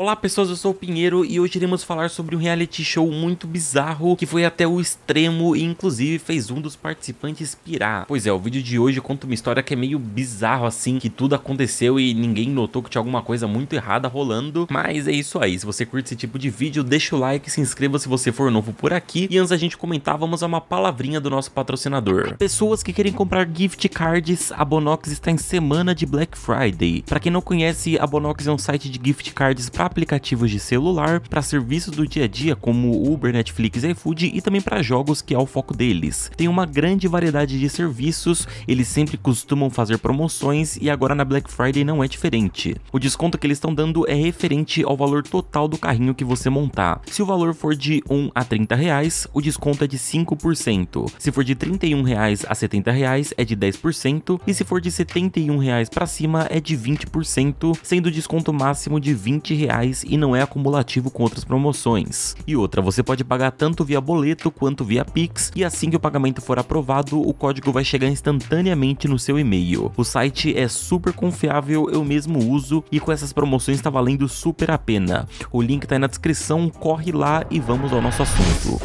Olá pessoas, eu sou o Pinheiro e hoje iremos falar sobre um reality show muito bizarro que foi até o extremo e inclusive fez um dos participantes pirar. Pois é, o vídeo de hoje conta uma história que é meio bizarro assim, que tudo aconteceu e ninguém notou que tinha alguma coisa muito errada rolando, mas é isso aí. Se você curte esse tipo de vídeo, deixa o like, se inscreva se você for novo por aqui e antes da gente comentar, vamos a uma palavrinha do nosso patrocinador. Pessoas que querem comprar gift cards, a Bonox está em semana de Black Friday. Para quem não conhece, a Bonox é um site de gift cards para aplicativos de celular, para serviços do dia a dia como Uber, Netflix e iFood e também para jogos que é o foco deles. Tem uma grande variedade de serviços, eles sempre costumam fazer promoções e agora na Black Friday não é diferente. O desconto que eles estão dando é referente ao valor total do carrinho que você montar. Se o valor for de 1 a 30 reais, o desconto é de 5%. Se for de 31 reais a 70 reais, é de 10%. E se for de 71 reais para cima, é de 20%, sendo o desconto máximo de 20 reais reais e não é acumulativo com outras promoções. E outra, você pode pagar tanto via boleto quanto via Pix e assim que o pagamento for aprovado, o código vai chegar instantaneamente no seu e-mail. O site é super confiável, eu mesmo uso e com essas promoções está valendo super a pena. O link está aí na descrição, corre lá e vamos ao nosso assunto.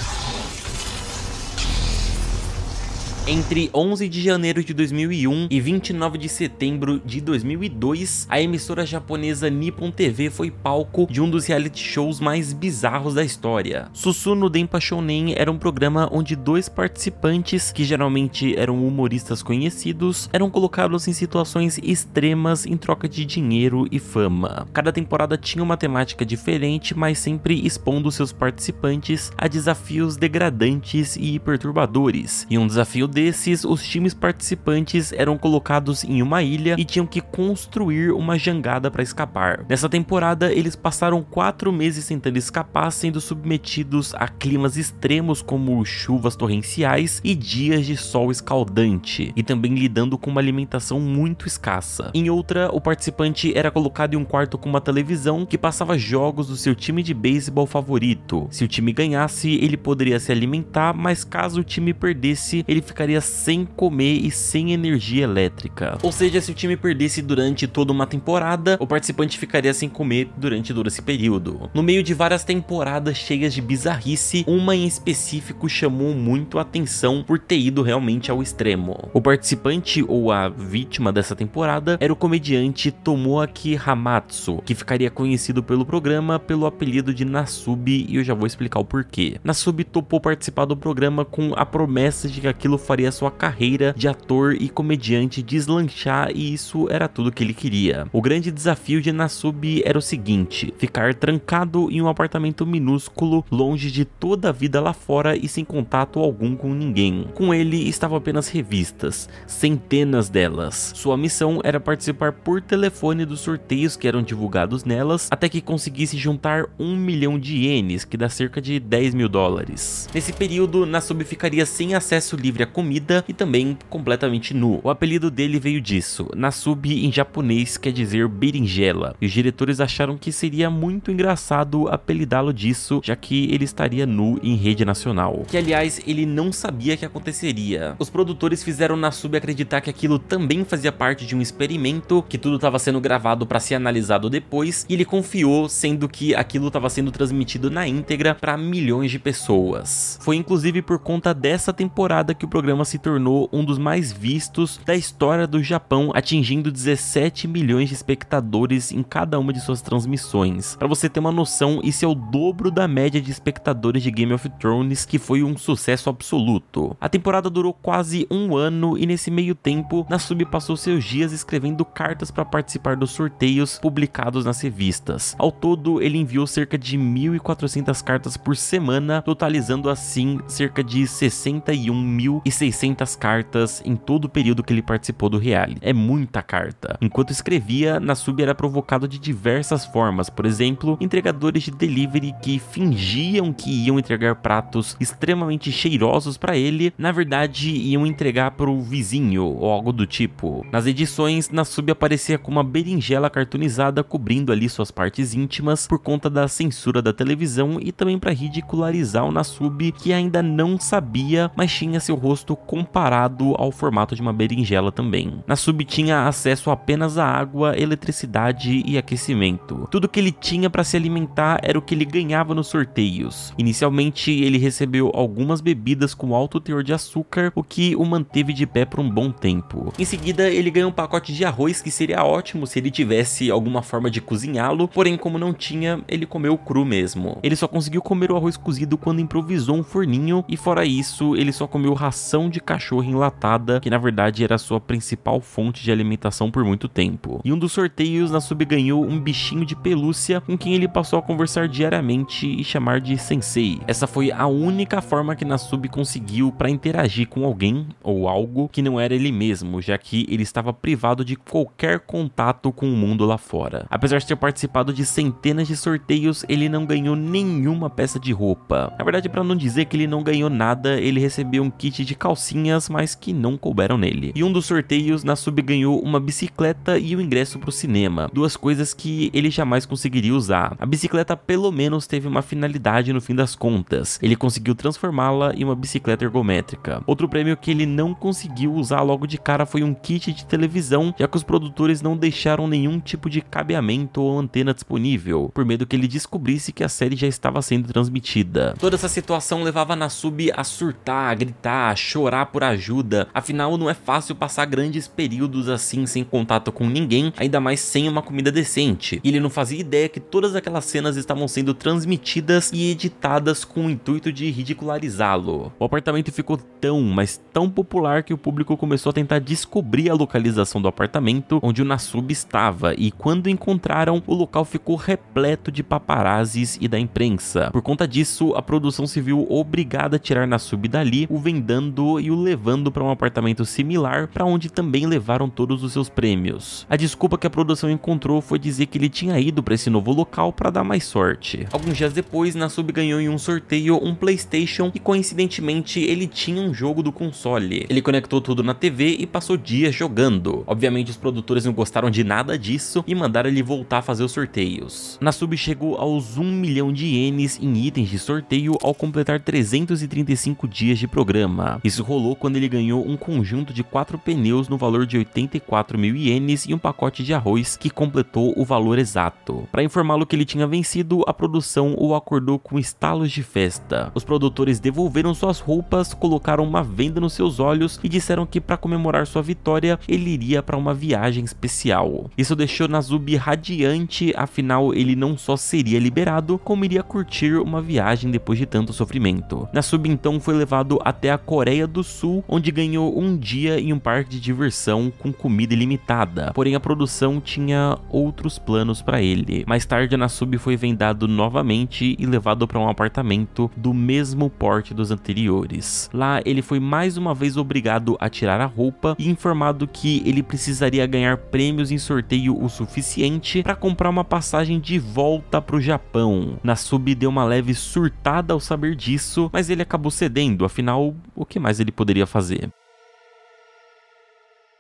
Entre 11 de janeiro de 2001 e 29 de setembro de 2002, a emissora japonesa Nippon TV foi palco de um dos reality shows mais bizarros da história. Susuno Denpa Shonen era um programa onde dois participantes, que geralmente eram humoristas conhecidos, eram colocados em situações extremas em troca de dinheiro e fama. Cada temporada tinha uma temática diferente, mas sempre expondo seus participantes a desafios degradantes e perturbadores, e um desafio desses, os times participantes eram colocados em uma ilha e tinham que construir uma jangada para escapar. Nessa temporada, eles passaram quatro meses tentando escapar, sendo submetidos a climas extremos como chuvas torrenciais e dias de sol escaldante, e também lidando com uma alimentação muito escassa. Em outra, o participante era colocado em um quarto com uma televisão que passava jogos do seu time de beisebol favorito. Se o time ganhasse, ele poderia se alimentar, mas caso o time perdesse, ele ficaria ficaria sem comer e sem energia elétrica. Ou seja, se o time perdesse durante toda uma temporada, o participante ficaria sem comer durante todo esse período. No meio de várias temporadas cheias de bizarrice, uma em específico chamou muito a atenção por ter ido realmente ao extremo. O participante ou a vítima dessa temporada era o comediante Tomoaki Hamatsu, que ficaria conhecido pelo programa pelo apelido de Nasubi e eu já vou explicar o porquê. Nasubi topou participar do programa com a promessa de que aquilo faria faria sua carreira de ator e comediante deslanchar e isso era tudo que ele queria. O grande desafio de Nasub era o seguinte, ficar trancado em um apartamento minúsculo, longe de toda a vida lá fora e sem contato algum com ninguém. Com ele estavam apenas revistas, centenas delas. Sua missão era participar por telefone dos sorteios que eram divulgados nelas, até que conseguisse juntar um milhão de ienes, que dá cerca de 10 mil dólares. Nesse período, Nasub ficaria sem acesso livre a comida comida e também completamente nu. O apelido dele veio disso. Nasubi em japonês quer dizer berinjela, e os diretores acharam que seria muito engraçado apelidá-lo disso, já que ele estaria nu em rede nacional. Que aliás, ele não sabia que aconteceria. Os produtores fizeram Nasubi acreditar que aquilo também fazia parte de um experimento, que tudo estava sendo gravado para ser analisado depois, e ele confiou, sendo que aquilo estava sendo transmitido na íntegra para milhões de pessoas. Foi inclusive por conta dessa temporada que o programa programa se tornou um dos mais vistos da história do Japão, atingindo 17 milhões de espectadores em cada uma de suas transmissões. Para você ter uma noção, isso é o dobro da média de espectadores de Game of Thrones, que foi um sucesso absoluto. A temporada durou quase um ano e nesse meio tempo, Nasumi passou seus dias escrevendo cartas para participar dos sorteios publicados nas revistas. Ao todo, ele enviou cerca de 1.400 cartas por semana, totalizando assim cerca de 61.600 600 cartas em todo o período que ele participou do reality. É muita carta. Enquanto escrevia, Nasub era provocado de diversas formas, por exemplo, entregadores de delivery que fingiam que iam entregar pratos extremamente cheirosos para ele, na verdade iam entregar para o vizinho ou algo do tipo. Nas edições, Nasub aparecia com uma berinjela cartunizada cobrindo ali suas partes íntimas por conta da censura da televisão e também para ridicularizar o Nasub que ainda não sabia, mas tinha seu rosto comparado ao formato de uma berinjela também. Na sub tinha acesso apenas a água, eletricidade e aquecimento. Tudo que ele tinha para se alimentar era o que ele ganhava nos sorteios. Inicialmente, ele recebeu algumas bebidas com alto teor de açúcar, o que o manteve de pé por um bom tempo. Em seguida, ele ganhou um pacote de arroz que seria ótimo se ele tivesse alguma forma de cozinhá-lo, porém como não tinha, ele comeu cru mesmo. Ele só conseguiu comer o arroz cozido quando improvisou um forninho e fora isso, ele só comeu ração ração de cachorro enlatada, que na verdade era sua principal fonte de alimentação por muito tempo. E um dos sorteios, Nasubi ganhou um bichinho de pelúcia com quem ele passou a conversar diariamente e chamar de sensei. Essa foi a única forma que Nasubi conseguiu para interagir com alguém ou algo que não era ele mesmo, já que ele estava privado de qualquer contato com o mundo lá fora. Apesar de ter participado de centenas de sorteios, ele não ganhou nenhuma peça de roupa. Na verdade, para não dizer que ele não ganhou nada, ele recebeu um kit de calcinhas, mas que não couberam nele. E um dos sorteios, Nasub ganhou uma bicicleta e o um ingresso para o cinema, duas coisas que ele jamais conseguiria usar. A bicicleta pelo menos teve uma finalidade no fim das contas, ele conseguiu transformá-la em uma bicicleta ergométrica. Outro prêmio que ele não conseguiu usar logo de cara foi um kit de televisão, já que os produtores não deixaram nenhum tipo de cabeamento ou antena disponível, por medo que ele descobrisse que a série já estava sendo transmitida. Toda essa situação levava Nasub a surtar, a gritar, a chorar por ajuda, afinal não é fácil passar grandes períodos assim sem contato com ninguém, ainda mais sem uma comida decente. E ele não fazia ideia que todas aquelas cenas estavam sendo transmitidas e editadas com o intuito de ridicularizá-lo. O apartamento ficou tão, mas tão popular que o público começou a tentar descobrir a localização do apartamento onde o Nasub estava e quando encontraram, o local ficou repleto de paparazes e da imprensa. Por conta disso, a produção se viu obrigada a tirar Nasub dali, o vendando e o levando para um apartamento similar para onde também levaram todos os seus prêmios. A desculpa que a produção encontrou foi dizer que ele tinha ido para esse novo local para dar mais sorte. Alguns dias depois, Nasub ganhou em um sorteio um Playstation e coincidentemente ele tinha um jogo do console. Ele conectou tudo na TV e passou dias jogando. Obviamente os produtores não gostaram de nada disso e mandaram ele voltar a fazer os sorteios. Nasub chegou aos 1 milhão de ienes em itens de sorteio ao completar 335 dias de programa. Isso isso rolou quando ele ganhou um conjunto de quatro pneus no valor de 84 mil ienes e um pacote de arroz que completou o valor exato. Para informá-lo que ele tinha vencido, a produção o acordou com estalos de festa. Os produtores devolveram suas roupas, colocaram uma venda nos seus olhos e disseram que para comemorar sua vitória, ele iria para uma viagem especial. Isso deixou Nazubi radiante, afinal ele não só seria liberado, como iria curtir uma viagem depois de tanto sofrimento. Nazubi então foi levado até a Coreia Coreia do Sul, onde ganhou um dia em um parque de diversão com comida ilimitada, porém a produção tinha outros planos para ele. Mais tarde, Nasub foi vendado novamente e levado para um apartamento do mesmo porte dos anteriores. Lá, ele foi mais uma vez obrigado a tirar a roupa e informado que ele precisaria ganhar prêmios em sorteio o suficiente para comprar uma passagem de volta para o Japão. Nasub deu uma leve surtada ao saber disso, mas ele acabou cedendo, afinal, o que mais mais ele poderia fazer.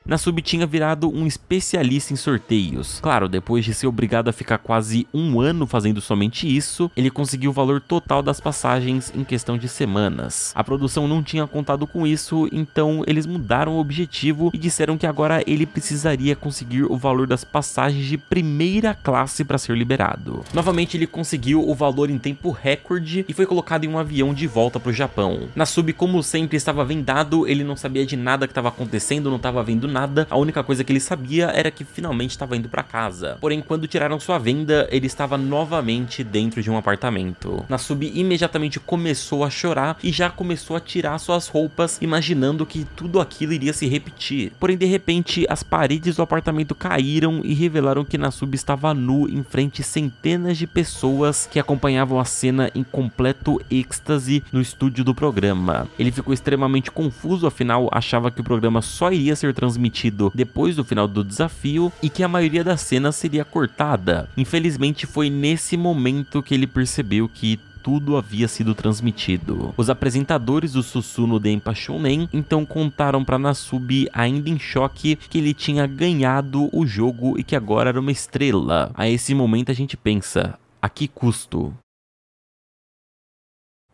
Na Sub tinha virado um especialista em sorteios. Claro, depois de ser obrigado a ficar quase um ano fazendo somente isso, ele conseguiu o valor total das passagens em questão de semanas. A produção não tinha contado com isso, então eles mudaram o objetivo e disseram que agora ele precisaria conseguir o valor das passagens de primeira classe para ser liberado. Novamente ele conseguiu o valor em tempo recorde e foi colocado em um avião de volta para o Japão. Na Sub, como sempre, estava vendado, ele não sabia de nada que estava acontecendo, não estava vendo nada, a única coisa que ele sabia era que finalmente estava indo para casa. Porém, quando tiraram sua venda, ele estava novamente dentro de um apartamento. Nasubi imediatamente começou a chorar e já começou a tirar suas roupas, imaginando que tudo aquilo iria se repetir. Porém, de repente, as paredes do apartamento caíram e revelaram que Nasubi estava nu em frente a centenas de pessoas que acompanhavam a cena em completo êxtase no estúdio do programa. Ele ficou extremamente confuso, afinal achava que o programa só iria ser transmitido transmitido depois do final do desafio e que a maioria das cenas seria cortada. Infelizmente foi nesse momento que ele percebeu que tudo havia sido transmitido. Os apresentadores do Susuno Denpa Shounen então contaram para Nasubi, ainda em choque, que ele tinha ganhado o jogo e que agora era uma estrela. A esse momento a gente pensa, a que custo?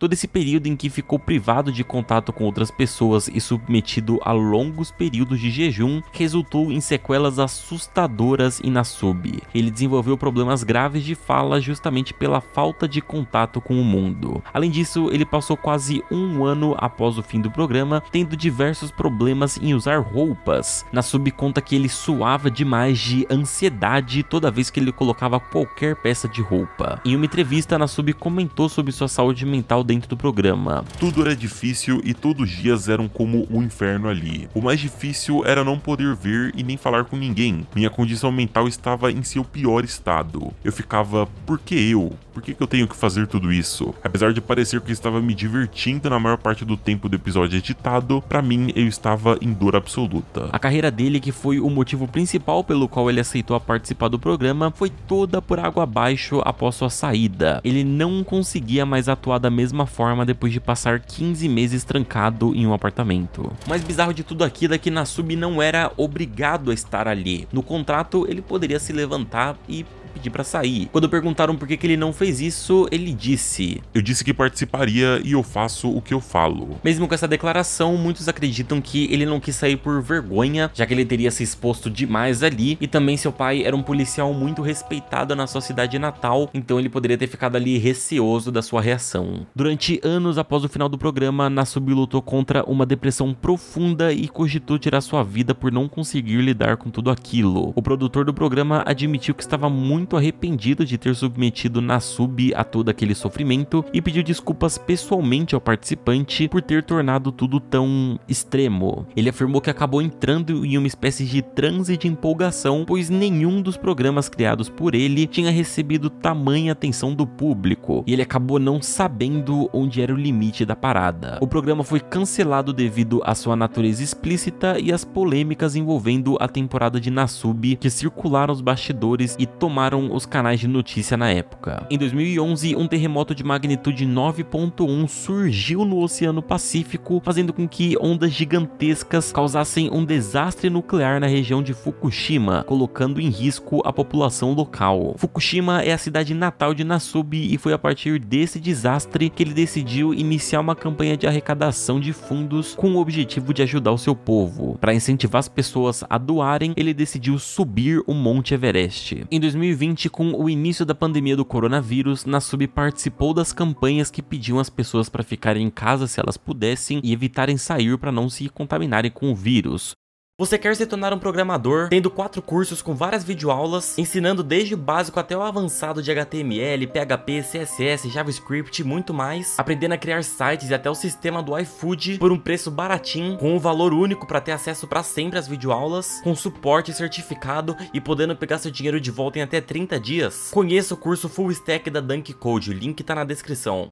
Todo esse período em que ficou privado de contato com outras pessoas e submetido a longos períodos de jejum resultou em sequelas assustadoras em Nasub. Ele desenvolveu problemas graves de fala justamente pela falta de contato com o mundo. Além disso, ele passou quase um ano após o fim do programa tendo diversos problemas em usar roupas. Nasub conta que ele suava demais de ansiedade toda vez que ele colocava qualquer peça de roupa. Em uma entrevista, Nasub comentou sobre sua saúde mental dentro do programa. Tudo era difícil e todos os dias eram como o um inferno ali. O mais difícil era não poder ver e nem falar com ninguém. Minha condição mental estava em seu pior estado. Eu ficava, por que eu? Por que, que eu tenho que fazer tudo isso? Apesar de parecer que estava me divertindo na maior parte do tempo do episódio editado, para mim eu estava em dor absoluta. A carreira dele, que foi o motivo principal pelo qual ele aceitou participar do programa, foi toda por água abaixo após sua saída. Ele não conseguia mais atuar da mesma mesma forma depois de passar 15 meses trancado em um apartamento. Mas bizarro de tudo aquilo é que Nasub não era obrigado a estar ali. No contrato, ele poderia se levantar e pedir para sair. Quando perguntaram por que, que ele não fez isso, ele disse: Eu disse que participaria e eu faço o que eu falo. Mesmo com essa declaração, muitos acreditam que ele não quis sair por vergonha, já que ele teria se exposto demais ali, e também seu pai era um policial muito respeitado na sua cidade natal, então ele poderia ter ficado ali receoso da sua reação. Durante anos após o final do programa, Nasubi lutou contra uma depressão profunda e cogitou tirar sua vida por não conseguir lidar com tudo aquilo. O produtor do programa admitiu que estava muito muito arrependido de ter submetido Nasub a todo aquele sofrimento e pediu desculpas pessoalmente ao participante por ter tornado tudo tão extremo. Ele afirmou que acabou entrando em uma espécie de transe de empolgação, pois nenhum dos programas criados por ele tinha recebido tamanha atenção do público, e ele acabou não sabendo onde era o limite da parada. O programa foi cancelado devido à sua natureza explícita e às polêmicas envolvendo a temporada de Nasub que circularam os bastidores e tomaram controlaram os canais de notícia na época. Em 2011, um terremoto de magnitude 9.1 surgiu no Oceano Pacífico, fazendo com que ondas gigantescas causassem um desastre nuclear na região de Fukushima, colocando em risco a população local. Fukushima é a cidade natal de Nasubi e foi a partir desse desastre que ele decidiu iniciar uma campanha de arrecadação de fundos com o objetivo de ajudar o seu povo. Para incentivar as pessoas a doarem, ele decidiu subir o Monte Everest. Em 2020, 2020, com o início da pandemia do coronavírus, Nasub participou das campanhas que pediam as pessoas para ficarem em casa se elas pudessem e evitarem sair para não se contaminarem com o vírus. Você quer se tornar um programador, tendo quatro cursos com várias videoaulas, ensinando desde o básico até o avançado de HTML, PHP, CSS, JavaScript e muito mais, aprendendo a criar sites e até o sistema do iFood por um preço baratinho, com um valor único para ter acesso para sempre às videoaulas, com suporte certificado e podendo pegar seu dinheiro de volta em até 30 dias? Conheça o curso Full Stack da Dunk Code, o link está na descrição.